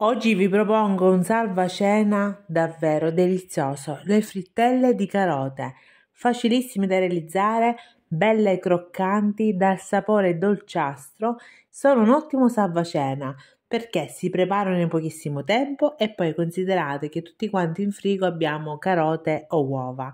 Oggi vi propongo un salva cena davvero delizioso, le frittelle di carote, facilissime da realizzare, belle croccanti, dal sapore dolciastro, sono un ottimo salva cena perché si preparano in pochissimo tempo e poi considerate che tutti quanti in frigo abbiamo carote o uova.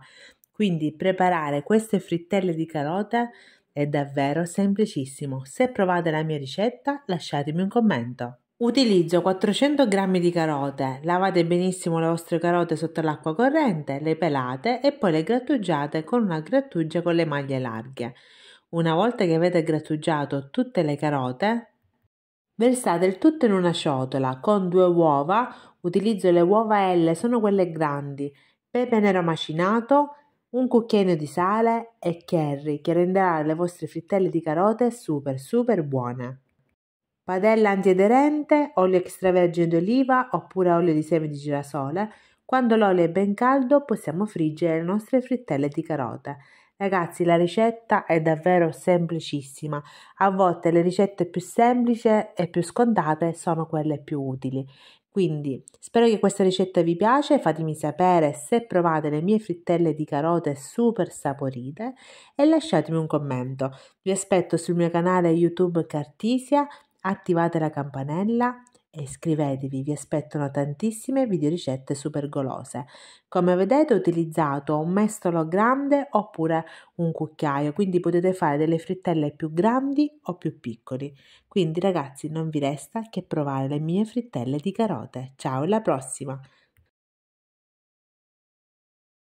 Quindi preparare queste frittelle di carote è davvero semplicissimo. Se provate la mia ricetta lasciatemi un commento. Utilizzo 400 g di carote, lavate benissimo le vostre carote sotto l'acqua corrente, le pelate e poi le grattugiate con una grattugia con le maglie larghe. Una volta che avete grattugiato tutte le carote, versate il tutto in una ciotola con due uova, utilizzo le uova L, sono quelle grandi, pepe nero macinato, un cucchiaino di sale e curry che renderà le vostre frittelle di carote super super buone padella antiaderente, olio extravergine d'oliva oppure olio di semi di girasole. Quando l'olio è ben caldo possiamo friggere le nostre frittelle di carote. Ragazzi, la ricetta è davvero semplicissima. A volte le ricette più semplici e più scontate sono quelle più utili. Quindi spero che questa ricetta vi piace, fatemi sapere se provate le mie frittelle di carote super saporite e lasciatemi un commento. Vi aspetto sul mio canale YouTube Cartisia, attivate la campanella e iscrivetevi, vi aspettano tantissime videoricette super golose. Come vedete ho utilizzato un mestolo grande oppure un cucchiaio, quindi potete fare delle frittelle più grandi o più piccoli. Quindi ragazzi non vi resta che provare le mie frittelle di carote. Ciao alla prossima!